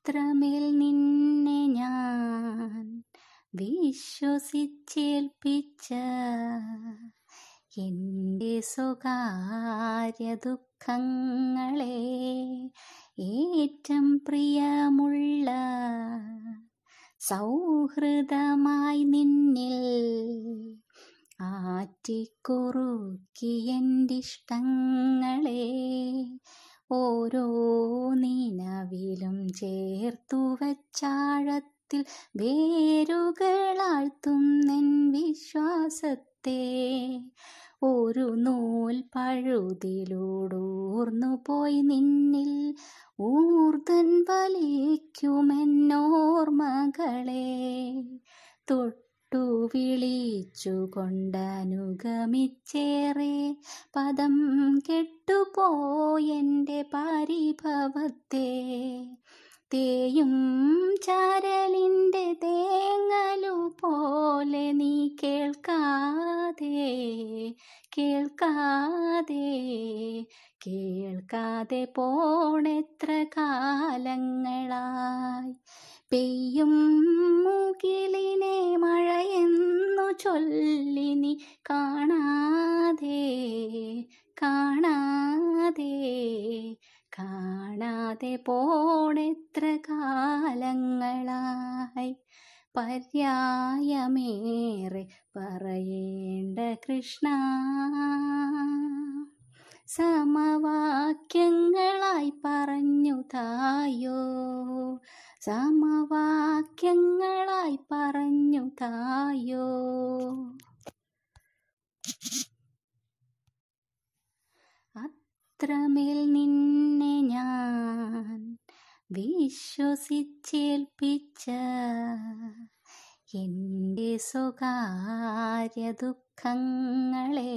മാത്രമേൽ നിന്നെ ഞാൻ വിശ്വസിച്ചേൽപ്പിച്ച എൻ്റെ സ്വകാര്യ ദുഃഖങ്ങളെ ഏറ്റം പ്രിയമുള്ള സൗഹൃദമായി നിന്നിൽ ആറ്റിക്കുറുക്കി എൻ്റെ ഇഷ്ടങ്ങളേ ഓരോ നിലവിലും ചേർത്തു വച്ചാഴത്തിൽ വേരുകളാഴ്ത്തും നിൻ വിശ്വാസത്തെ ഒരു നൂൽ പഴുതിലൂടൂർന്നു പോയി നിന്നിൽ ഊർദൻ വലിക്കുമെന്നോർമകളെ തൊട്ടു വിളിച്ചു കൊണ്ടനുഗമിച്ചേറെ പദം കെട്ടുപോയെൻ്റെ പരിഭവത്തെ തേയും കേൾക്കാതെ കേൾക്കാതെ കേൾക്കാതെ പോണെത്ര കാലങ്ങളായി പെയ്യും മുകിലിനെ മഴയെന്നു ചൊല്ലിനി കാണാതെ കാണാതെ കാണാതെ പോണെത്ര കാലങ്ങളായി പര്യായമേറെ പറയേണ്ട കൃഷ്ണ സമവാക്യങ്ങളായി പറഞ്ഞു തായോ സമവാക്യങ്ങളായി പറഞ്ഞു തായോ അത്രമേൽ നിന്നെ ഞാൻ വിശ്വസിച്ചേൽപ്പിച്ച എൻ്റെ സ്വകാര്യ ദുഃഖങ്ങളെ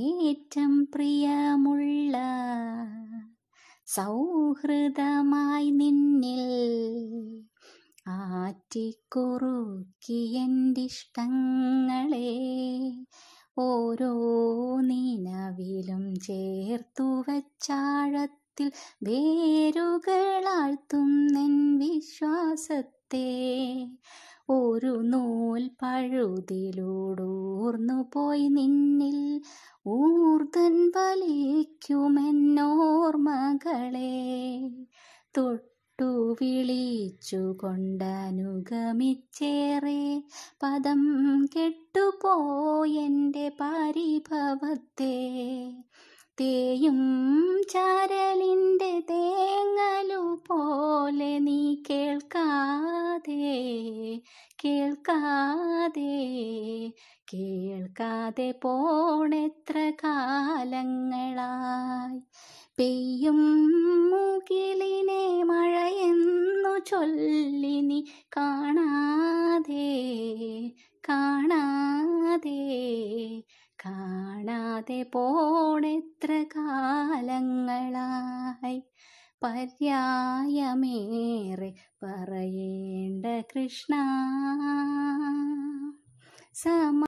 ഏറ്റം പ്രിയമുള്ള സൗഹൃദമായി നിന്നിൽ ആറ്റിക്കുറുക്കി ഇഷ്ടങ്ങളെ ഓരോ നിനവിലും ചേർത്തു വച്ചാഴത്ത് വിശ്വാസത്തിൽ വേരുകളാഴ്ത്തുന്നെൻ വിശ്വാസത്തെ ഒരു നൂൽ പഴുതിലൂടൂർന്നു പോയി നിന്നിൽ ഊർദൻ വലിക്കുമെന്നോർമകളെ തൊട്ടു വിളിച്ചുകൊണ്ടനുഗമിച്ചേറെ പദം കെട്ടുപോയെൻ്റെ പരിഭവത്തെ തേയും ചരലിൻ്റെ തേങ്ങലു പോലെ നീ കേൾക്കാതെ കേൾക്കാതെ കേൾക്കാതെ പോണെത്ര കാലങ്ങളായി പെയ്യും മുകിലിനെ മഴയെന്നു ചൊല്ലി നീ കാണാതെ കാണാതെ കാ കാണാതെ പോണെത്ര കാലങ്ങളായി പര്യായമേറെ പറയേണ്ട കൃഷ്ണ സമ